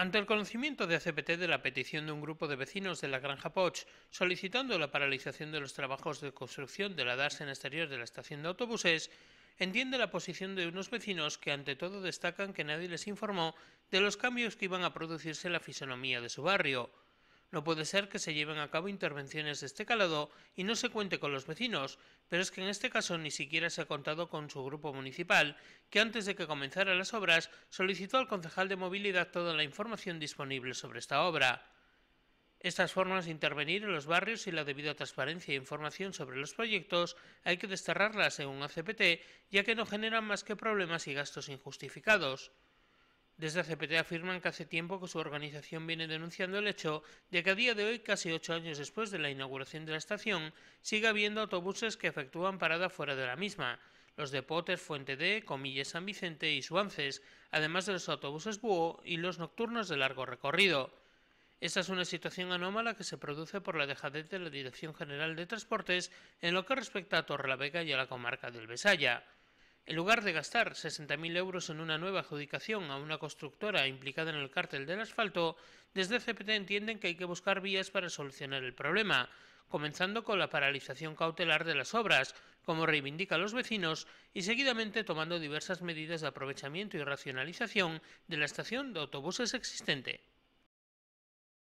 Ante el conocimiento de ACPT de la petición de un grupo de vecinos de la Granja Poch solicitando la paralización de los trabajos de construcción de la en exterior de la estación de autobuses, entiende la posición de unos vecinos que ante todo destacan que nadie les informó de los cambios que iban a producirse en la fisonomía de su barrio. No puede ser que se lleven a cabo intervenciones de este calado y no se cuente con los vecinos, pero es que en este caso ni siquiera se ha contado con su grupo municipal, que antes de que comenzaran las obras solicitó al concejal de movilidad toda la información disponible sobre esta obra. Estas formas de intervenir en los barrios y la debida transparencia e información sobre los proyectos hay que desterrarlas según ACPT, ya que no generan más que problemas y gastos injustificados. Desde CPT afirman que hace tiempo que su organización viene denunciando el hecho de que a día de hoy, casi ocho años después de la inauguración de la estación, sigue habiendo autobuses que efectúan parada fuera de la misma, los de Potter, Fuente D, Comillas San Vicente y Suances, además de los autobuses búho y los nocturnos de largo recorrido. Esta es una situación anómala que se produce por la dejadez de la Dirección General de Transportes en lo que respecta a Torrelavega y a la comarca del Besaya. En lugar de gastar 60.000 euros en una nueva adjudicación a una constructora implicada en el cártel del asfalto, desde CPT entienden que hay que buscar vías para solucionar el problema, comenzando con la paralización cautelar de las obras, como reivindican los vecinos, y seguidamente tomando diversas medidas de aprovechamiento y racionalización de la estación de autobuses existente.